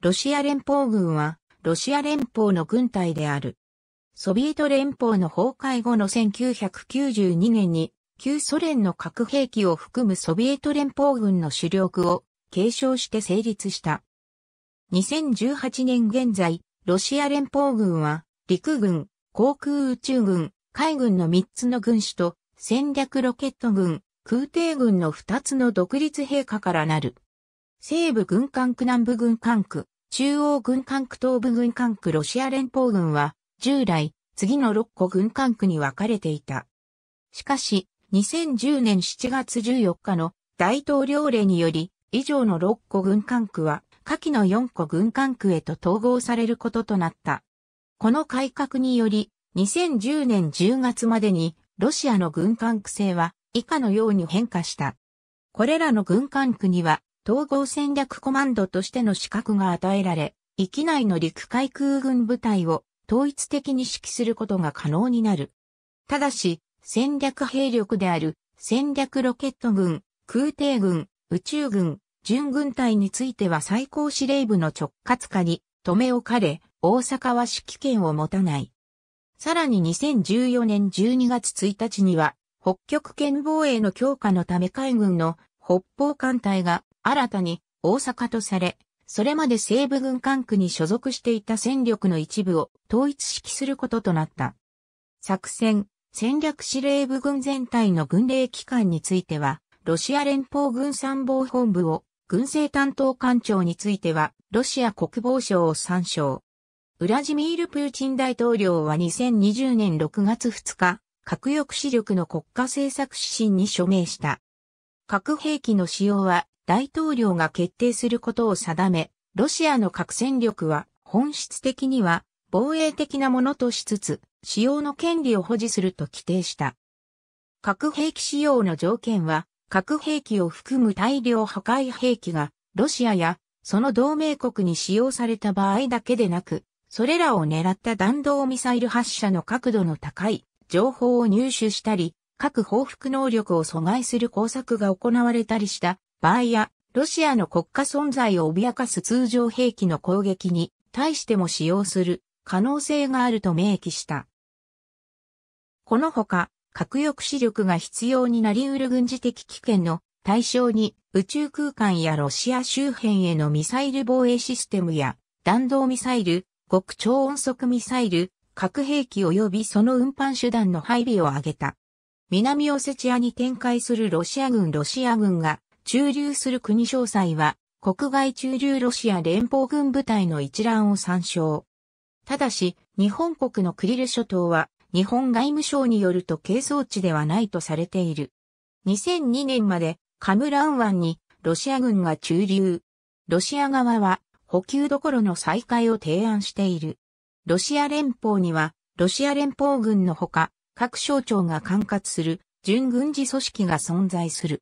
ロシア連邦軍は、ロシア連邦の軍隊である。ソビエト連邦の崩壊後の1992年に、旧ソ連の核兵器を含むソビエト連邦軍の主力を継承して成立した。2018年現在、ロシア連邦軍は、陸軍、航空宇宙軍、海軍の3つの軍種と、戦略ロケット軍、空挺軍の2つの独立陛下からなる。西部軍管区南部軍管区、中央軍管区東部軍管区ロシア連邦軍は、従来、次の6個軍管区に分かれていた。しかし、2010年7月14日の大統領令により、以上の6個軍管区は、下記の4個軍管区へと統合されることとなった。この改革により、2010年10月までに、ロシアの軍管区制は、以下のように変化した。これらの軍管区には、統合戦略コマンドとしての資格が与えられ、域内の陸海空軍部隊を統一的に指揮することが可能になる。ただし、戦略兵力である戦略ロケット軍、空挺軍、宇宙軍、準軍隊については最高司令部の直轄下に止め置かれ、大阪は指揮権を持たない。さらに2014年12月1日には、北極圏防衛の強化のため海軍の北方艦隊が新たに大阪とされ、それまで西部軍管区に所属していた戦力の一部を統一指揮することとなった。作戦、戦略司令部軍全体の軍令機関については、ロシア連邦軍参謀本部を、軍政担当官庁については、ロシア国防省を参照。ウラジミール・プーチン大統領は2020年6月2日、核抑止力の国家政策指針に署名した。核兵器の使用は大統領が決定することを定め、ロシアの核戦力は本質的には防衛的なものとしつつ、使用の権利を保持すると規定した。核兵器使用の条件は、核兵器を含む大量破壊兵器が、ロシアやその同盟国に使用された場合だけでなく、それらを狙った弾道ミサイル発射の角度の高い情報を入手したり、核報復能力を阻害する工作が行われたりした場合や、ロシアの国家存在を脅かす通常兵器の攻撃に対しても使用する可能性があると明記した。このほか、核抑止力が必要になり得る軍事的危険の対象に宇宙空間やロシア周辺へのミサイル防衛システムや弾道ミサイル、極超音速ミサイル、核兵器及びその運搬手段の配備を挙げた。南オセチアに展開するロシア軍ロシア軍が駐留する国詳細は、国外駐留ロシア連邦軍部隊の一覧を参照。ただし、日本国のクリル諸島は、日本外務省によると係争地ではないとされている。2002年まで、カムラン湾に、ロシア軍が駐留。ロシア側は、補給どころの再開を提案している。ロシア連邦には、ロシア連邦軍のほか、各省庁が管轄する準軍事組織が存在する。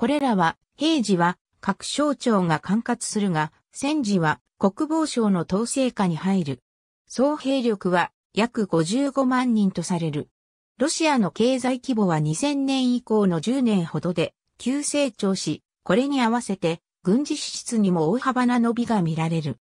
これらは、平時は各省庁が管轄するが、戦時は国防省の統制下に入る。総兵力は約55万人とされる。ロシアの経済規模は2000年以降の10年ほどで急成長し、これに合わせて軍事支出にも大幅な伸びが見られる。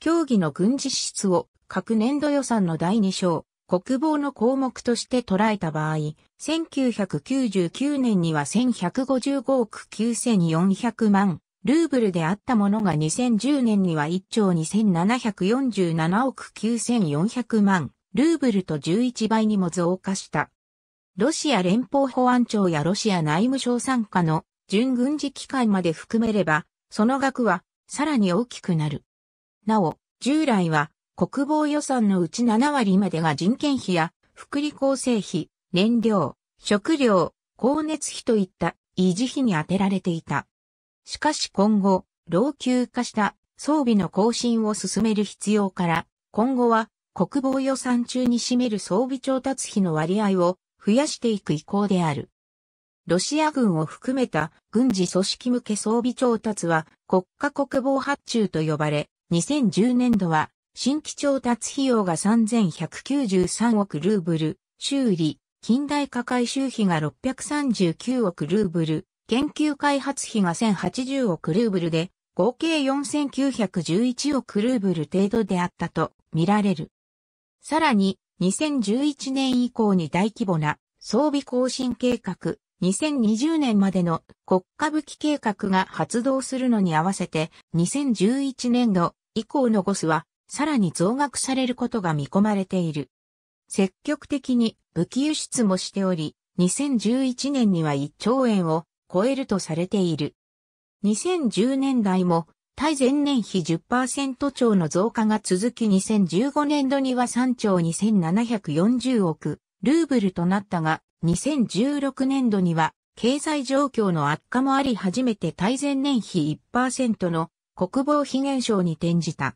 競技の軍事支出を各年度予算の第2章、国防の項目として捉えた場合、1999年には1155億9400万ルーブルであったものが2010年には1兆2747億9400万ルーブルと11倍にも増加した。ロシア連邦保安庁やロシア内務省参加の準軍事機関まで含めれば、その額はさらに大きくなる。なお、従来は国防予算のうち7割までが人件費や福利厚生費、燃料、食料、光熱費といった維持費に充てられていた。しかし今後、老朽化した装備の更新を進める必要から、今後は国防予算中に占める装備調達費の割合を増やしていく意向である。ロシア軍を含めた軍事組織向け装備調達は国家国防発注と呼ばれ、2010年度は新規調達費用が3193億ルーブル、修理、近代化改修費が639億ルーブル、研究開発費が1080億ルーブルで、合計4911億ルーブル程度であったと見られる。さらに、2011年以降に大規模な装備更新計画、2020年までの国家武器計画が発動するのに合わせて、2011年度以降のゴスはさらに増額されることが見込まれている。積極的に武器輸出もしており、2011年には1兆円を超えるとされている。2010年代も対前年比10%超の増加が続き2015年度には3兆2740億ルーブルとなったが、2016年度には経済状況の悪化もあり初めて対前年比1%の国防費減少に転じた。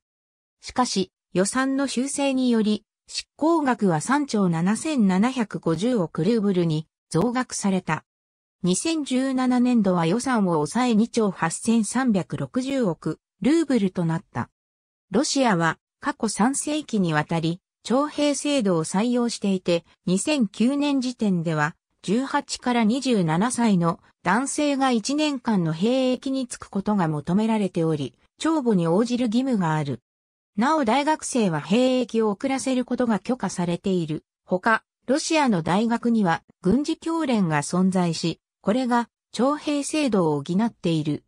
しかし、予算の修正により、執行額は3兆7750億ルーブルに増額された。2017年度は予算を抑え2兆8360億ルーブルとなった。ロシアは過去3世紀にわたり徴兵制度を採用していて、2009年時点では18から27歳の男性が1年間の兵役に就くことが求められており、帳簿に応じる義務がある。なお大学生は兵役を遅らせることが許可されている。ほか、ロシアの大学には軍事教練が存在し、これが徴兵制度を補っている。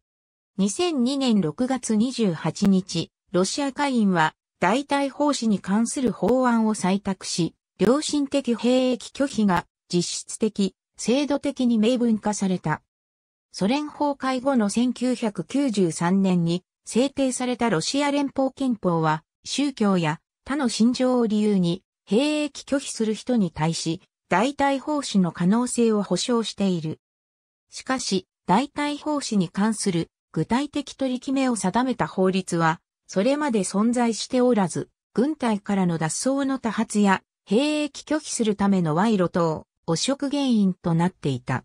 2002年6月28日、ロシア会員は代替奉仕に関する法案を採択し、良心的兵役拒否が実質的、制度的に明文化された。ソ連崩壊後の1993年に制定されたロシア連邦憲法は、宗教や他の信条を理由に、兵役拒否する人に対し、代替奉仕の可能性を保障している。しかし、代替奉仕に関する具体的取り決めを定めた法律は、それまで存在しておらず、軍隊からの脱走の多発や、兵役拒否するための賄賂等、汚職原因となっていた。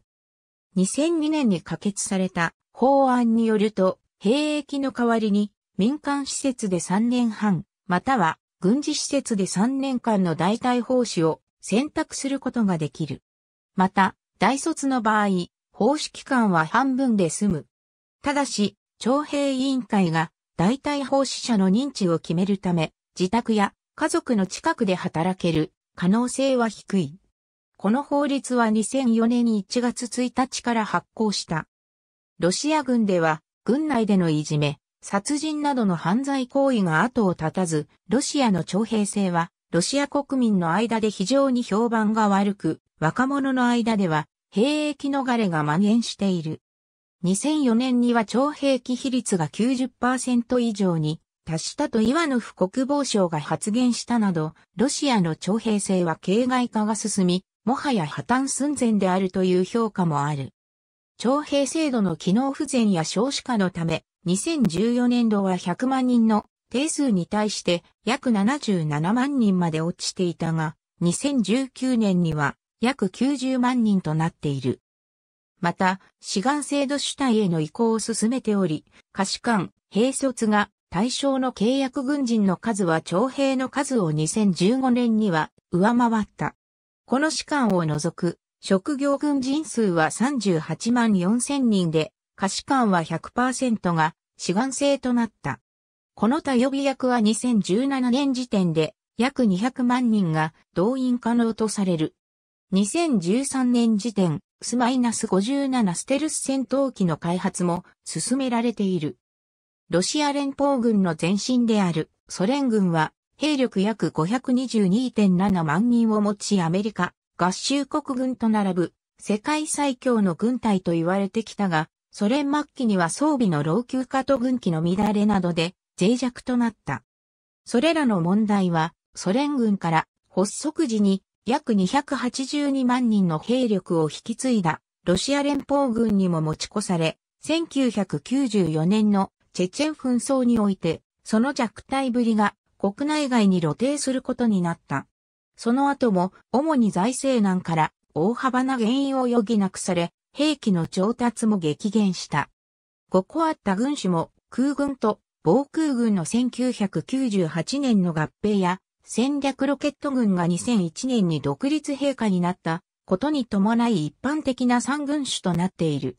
2002年に可決された法案によると、兵役の代わりに民間施設で3年半、または軍事施設で3年間の代替奉仕を選択することができる。また、大卒の場合、奉仕期間は半分で済む。ただし、徴兵委員会が代替奉仕者の認知を決めるため、自宅や家族の近くで働ける可能性は低い。この法律は2004年1月1日から発行した。ロシア軍では軍内でのいじめ、殺人などの犯罪行為が後を絶たず、ロシアの徴兵制は、ロシア国民の間で非常に評判が悪く、若者の間では、兵役逃れが蔓延している。2004年には徴兵期比率が90%以上に達したとイワ府フ国防省が発言したなど、ロシアの徴兵制は形骸化が進み、もはや破綻寸前であるという評価もある。徴兵制度の機能不全や少子化のため、2014年度は100万人の定数に対して約77万人まで落ちていたが、2019年には約90万人となっている。また、志願制度主体への移行を進めており、可視官、兵卒が対象の契約軍人の数は徴兵の数を2015年には上回った。この士官を除く職業軍人数は38万4000人で、可視官は100%が志願制となった。この他予備役は2017年時点で約200万人が動員可能とされる。2013年時点、スス5 7ステルス戦闘機の開発も進められている。ロシア連邦軍の前身であるソ連軍は兵力約522.7万人を持ちアメリカ、合衆国軍と並ぶ世界最強の軍隊と言われてきたが、ソ連末期には装備の老朽化と軍機の乱れなどで脆弱となった。それらの問題は、ソ連軍から発足時に約282万人の兵力を引き継いだロシア連邦軍にも持ち越され、1994年のチェチェン紛争において、その弱体ぶりが国内外に露呈することになった。その後も主に財政難から大幅な原因を余儀なくされ、兵器の調達も激減した。ここあった軍種も空軍と防空軍の1998年の合併や戦略ロケット軍が2001年に独立陛下になったことに伴い一般的な三軍種となっている。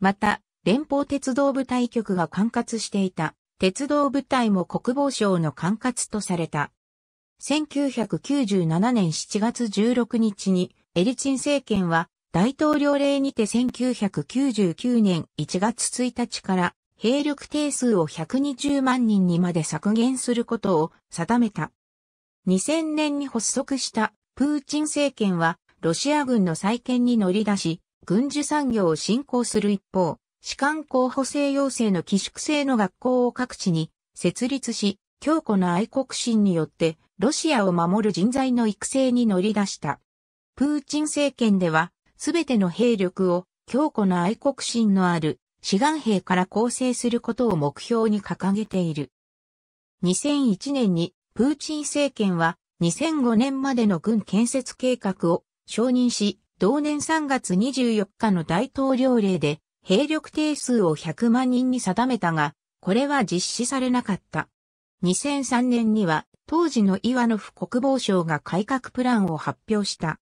また、連邦鉄道部隊局が管轄していた鉄道部隊も国防省の管轄とされた。1997年7月16日に、エリツィン政権は大統領令にて1999年1月1日から兵力定数を120万人にまで削減することを定めた。2000年に発足したプーチン政権はロシア軍の再建に乗り出し、軍需産業を振興する一方、士官候補生養成の寄宿制の学校を各地に設立し、強固な愛国心によってロシアを守る人材の育成に乗り出した。プーチン政権では、すべての兵力を強固な愛国心のある志願兵から構成することを目標に掲げている。2001年にプーチン政権は2005年までの軍建設計画を承認し、同年3月24日の大統領令で兵力定数を100万人に定めたが、これは実施されなかった。2003年には当時のイワノフ国防省が改革プランを発表した。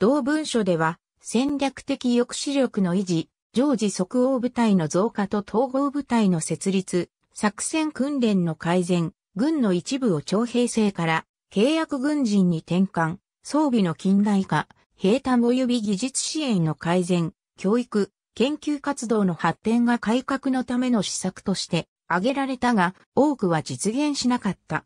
同文書では、戦略的抑止力の維持、常時即応部隊の増加と統合部隊の設立、作戦訓練の改善、軍の一部を徴兵制から契約軍人に転換、装備の近代化、兵隊及び技術支援の改善、教育、研究活動の発展が改革のための施策として挙げられたが、多くは実現しなかった。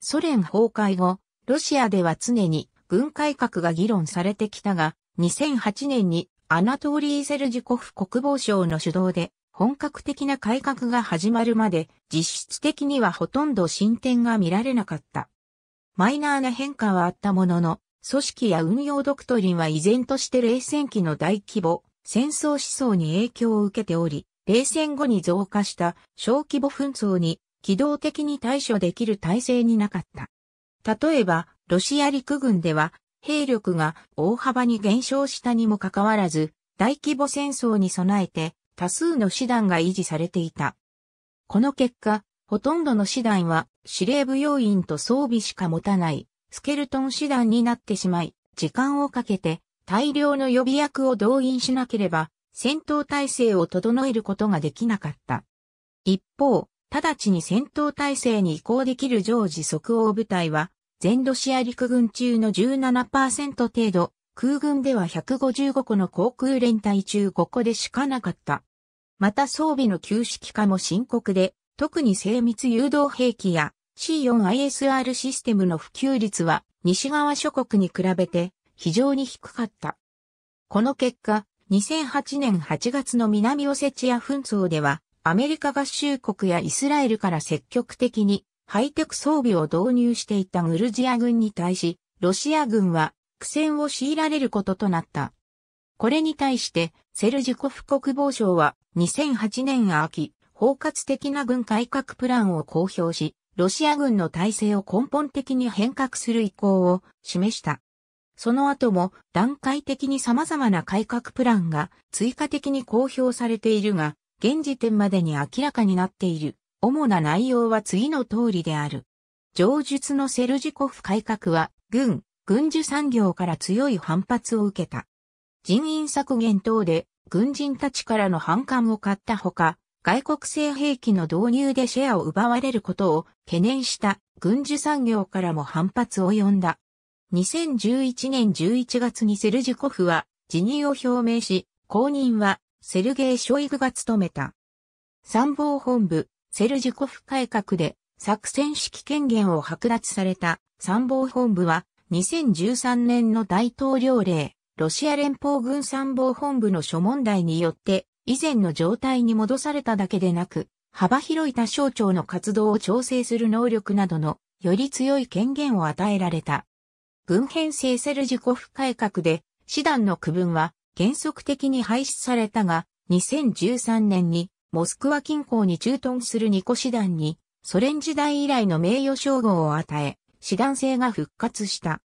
ソ連崩壊後、ロシアでは常に軍改革が議論されてきたが、2008年にアナトーリー・セルジコフ国防省の主導で本格的な改革が始まるまで実質的にはほとんど進展が見られなかった。マイナーな変化はあったものの、組織や運用ドクトリンは依然として冷戦期の大規模、戦争思想に影響を受けており、冷戦後に増加した小規模紛争に機動的に対処できる体制になかった。例えば、ロシア陸軍では、兵力が大幅に減少したにもかかわらず、大規模戦争に備えて、多数の師団が維持されていた。この結果、ほとんどの師団は司令部要員と装備しか持たないスケルトン師団になってしまい、時間をかけて大量の予備役を動員しなければ戦闘態勢を整えることができなかった。一方、直ちに戦闘態勢に移行できる常時即応部隊は、全ロシア陸軍中の17%程度、空軍では155個の航空連隊中5個でしかなかった。また装備の旧式化も深刻で、特に精密誘導兵器や C4ISR システムの普及率は西側諸国に比べて非常に低かった。この結果、2008年8月の南オセチア紛争ではアメリカ合衆国やイスラエルから積極的にハイテク装備を導入していたグルジア軍に対し、ロシア軍は苦戦を強いられることとなった。これに対してセルジコフ国防相は2008年秋、包括的な軍改革プランを公表し、ロシア軍の体制を根本的に変革する意向を示した。その後も段階的に様々な改革プランが追加的に公表されているが、現時点までに明らかになっている。主な内容は次の通りである。上述のセルジコフ改革は、軍、軍需産業から強い反発を受けた。人員削減等で、軍人たちからの反感を買ったほか、外国製兵器の導入でシェアを奪われることを懸念した軍需産業からも反発を呼んだ。2011年11月にセルジコフは辞任を表明し、後任はセルゲイ・ショイグが務めた。参謀本部、セルジュコフ改革で作戦指揮権限を剥奪された参謀本部は2013年の大統領令、ロシア連邦軍参謀本部の諸問題によって以前の状態に戻されただけでなく、幅広い他省庁の活動を調整する能力などのより強い権限を与えられた。軍編成セルジュコフ改革で、師団の区分は原則的に廃止されたが、2013年にモスクワ近郊に駐屯するニコ師団にソ連時代以来の名誉称号を与え、師団制が復活した。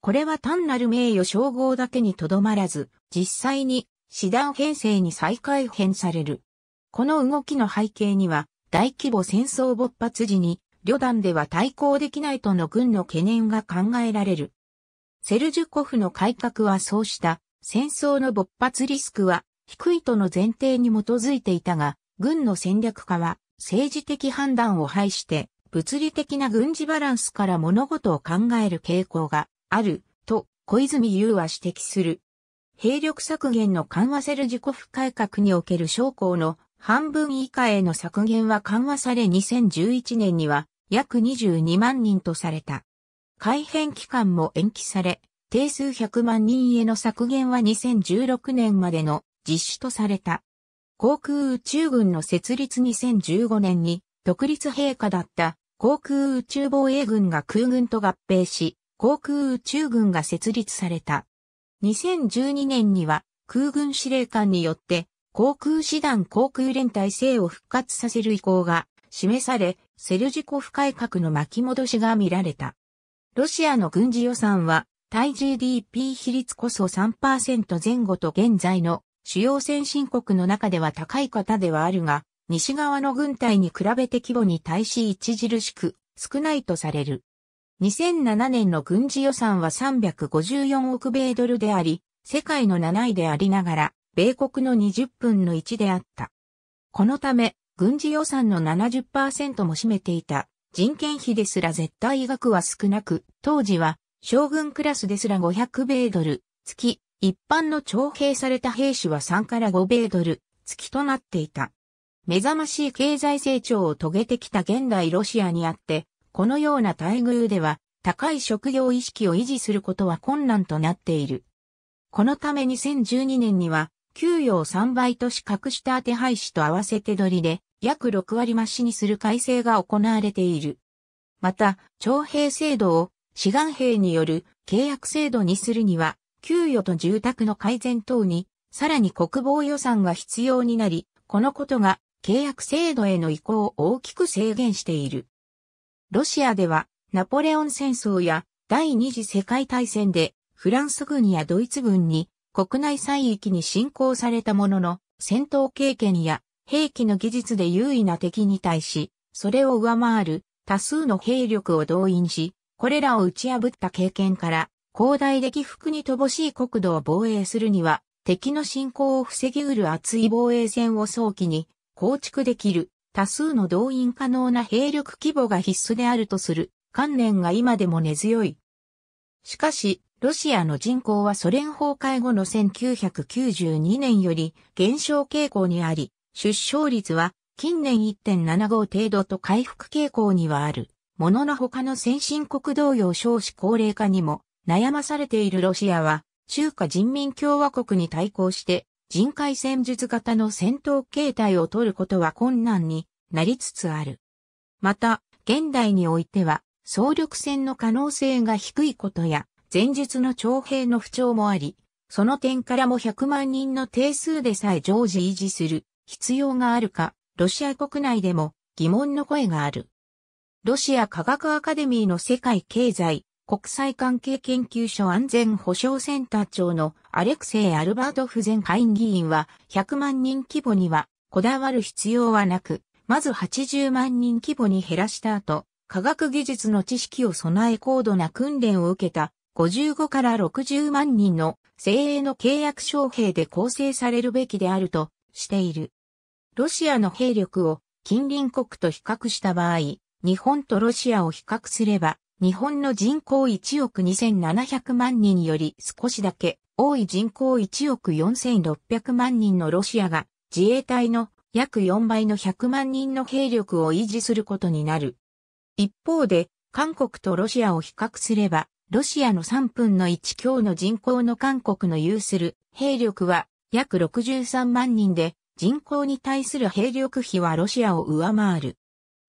これは単なる名誉称号だけにとどまらず、実際に師団編成に再改編される。この動きの背景には、大規模戦争勃発時に、旅団では対抗できないとの軍の懸念が考えられる。セルジュコフの改革はそうした戦争の勃発リスクは低いとの前提に基づいていたが、軍の戦略家は政治的判断を排して物理的な軍事バランスから物事を考える傾向があると小泉優は指摘する。兵力削減の緩和セル自己不改革における将校の半分以下への削減は緩和され2011年には約22万人とされた。改変期間も延期され、定数100万人への削減は2016年までの実施とされた。航空宇宙軍の設立2015年に独立陛下だった航空宇宙防衛軍が空軍と合併し、航空宇宙軍が設立された。2012年には空軍司令官によって航空師団航空連隊制を復活させる意向が示され、セルジコフ改革の巻き戻しが見られた。ロシアの軍事予算は対 GDP 比率こそ3%前後と現在の主要先進国の中では高い方ではあるが、西側の軍隊に比べて規模に対し著しく少ないとされる。2007年の軍事予算は354億米ドルであり、世界の7位でありながら、米国の20分の1であった。このため、軍事予算の70%も占めていた人件費ですら絶対額は少なく、当時は将軍クラスですら500米ドル、月、一般の徴兵された兵士は3から5米ドル、月となっていた。目覚ましい経済成長を遂げてきた現代ロシアにあって、このような待遇では高い職業意識を維持することは困難となっている。このため2012年には、給与を3倍とし格した当て廃止と合わせて取りで、約6割増しにする改正が行われている。また、徴兵制度を志願兵による契約制度にするには、給与と住宅の改善等に、さらに国防予算が必要になり、このことが契約制度への移行を大きく制限している。ロシアでは、ナポレオン戦争や第二次世界大戦で、フランス軍やドイツ軍に国内災域に侵攻されたものの、戦闘経験や兵器の技術で優位な敵に対し、それを上回る多数の兵力を動員し、これらを打ち破った経験から、広大で起伏に乏しい国土を防衛するには、敵の侵攻を防ぎうる厚い防衛線を早期に構築できる多数の動員可能な兵力規模が必須であるとする観念が今でも根強い。しかし、ロシアの人口はソ連崩壊後の1992年より減少傾向にあり、出生率は近年1.75程度と回復傾向にはある。ものの他の先進国同様少子高齢化にも悩まされているロシアは、中華人民共和国に対抗して人海戦術型の戦闘形態を取ることは困難になりつつある。また、現代においては、総力戦の可能性が低いことや、前述の徴兵の不調もあり、その点からも100万人の定数でさえ常時維持する必要があるか、ロシア国内でも疑問の声がある。ロシア科学アカデミーの世界経済国際関係研究所安全保障センター長のアレクセイ・アルバートフ前会院議員は100万人規模にはこだわる必要はなく、まず80万人規模に減らした後、科学技術の知識を備え高度な訓練を受けた55から60万人の精鋭の契約商兵で構成されるべきであるとしている。ロシアの兵力を近隣国と比較した場合、日本とロシアを比較すれば、日本の人口1億2700万人より少しだけ多い人口1億4600万人のロシアが自衛隊の約4倍の100万人の兵力を維持することになる。一方で、韓国とロシアを比較すれば、ロシアの3分の1強の人口の韓国の有する兵力は約63万人で、人口に対する兵力比はロシアを上回る。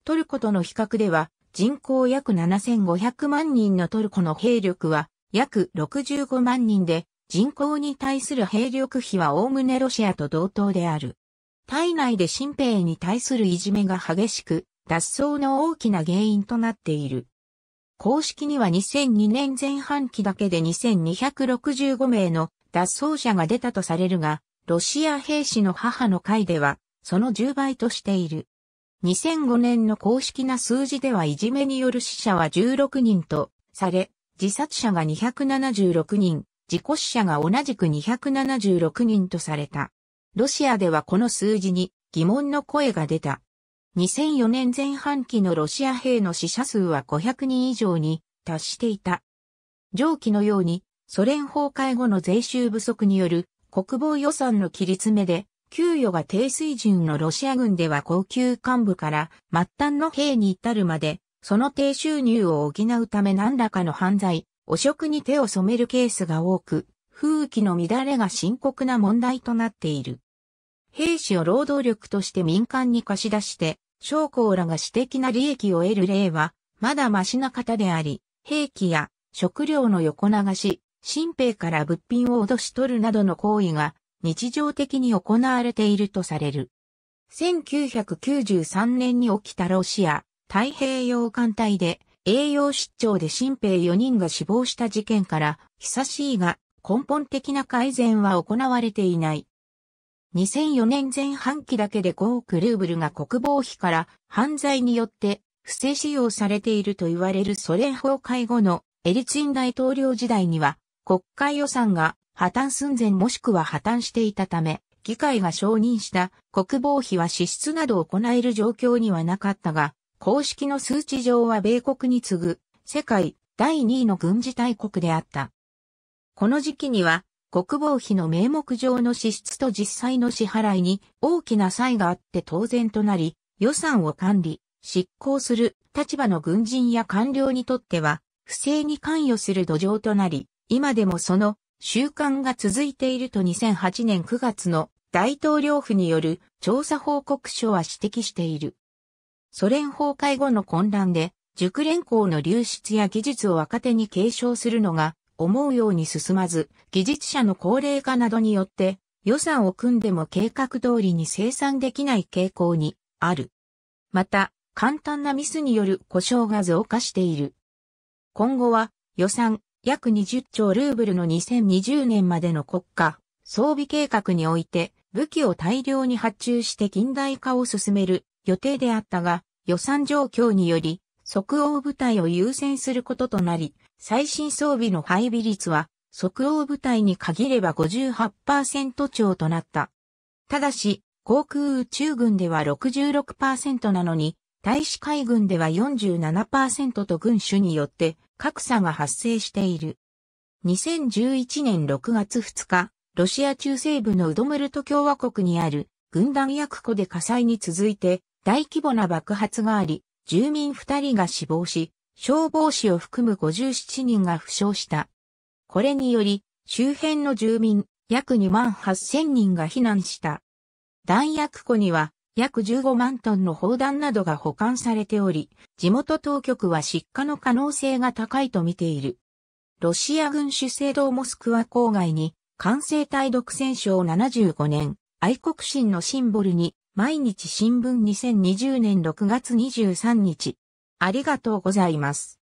トルコとの比較では、人口約7500万人のトルコの兵力は約65万人で、人口に対する兵力比はおおむねロシアと同等である。体内で新兵に対するいじめが激しく、脱走の大きな原因となっている。公式には2002年前半期だけで2265名の脱走者が出たとされるが、ロシア兵士の母の会では、その10倍としている。2005年の公式な数字ではいじめによる死者は16人とされ、自殺者が276人、事故死者が同じく276人とされた。ロシアではこの数字に疑問の声が出た。2004年前半期のロシア兵の死者数は500人以上に達していた。上記のように、ソ連崩壊後の税収不足による国防予算の切り詰めで給与が低水準のロシア軍では高級幹部から末端の兵に至るまで、その低収入を補うため何らかの犯罪、汚職に手を染めるケースが多く、風紀の乱れが深刻な問題となっている。兵士を労働力として民間に貸し出して、将校らが私的な利益を得る例は、まだましな方であり、兵器や食料の横流し、新兵から物品を脅し取るなどの行為が日常的に行われているとされる。1993年に起きたロシア太平洋艦隊で栄養失調で新兵4人が死亡した事件から、久しいが根本的な改善は行われていない。2004年前半期だけで5億ルーブルが国防費から犯罪によって不正使用されていると言われるソ連崩壊後のエリツィン大統領時代には国会予算が破綻寸前もしくは破綻していたため、議会が承認した国防費は支出などを行える状況にはなかったが、公式の数値上は米国に次ぐ世界第2位の軍事大国であった。この時期には国防費の名目上の支出と実際の支払いに大きな差異があって当然となり、予算を管理、執行する立場の軍人や官僚にとっては、不正に関与する土壌となり、今でもその習慣が続いていると2008年9月の大統領府による調査報告書は指摘している。ソ連崩壊後の混乱で、熟練校の流出や技術を若手に継承するのが思うように進まず、技術者の高齢化などによって予算を組んでも計画通りに生産できない傾向にある。また、簡単なミスによる故障が増加している。今後は予算、約20兆ルーブルの2020年までの国家装備計画において武器を大量に発注して近代化を進める予定であったが予算状況により即応部隊を優先することとなり最新装備の配備率は即応部隊に限れば58%超となった。ただし、航空宇宙軍では66%なのに、大使海軍では47%と軍種によって格差が発生している。2011年6月2日、ロシア中西部のウドムルト共和国にある軍団薬庫で火災に続いて大規模な爆発があり、住民2人が死亡し、消防士を含む57人が負傷した。これにより、周辺の住民約2万8000人が避難した。弾薬庫には約15万トンの砲弾などが保管されており、地元当局は失火の可能性が高いと見ている。ロシア軍主制堂モスクワ郊外に、完成体独占省75年、愛国心のシンボルに、毎日新聞2020年6月23日。ありがとうございます。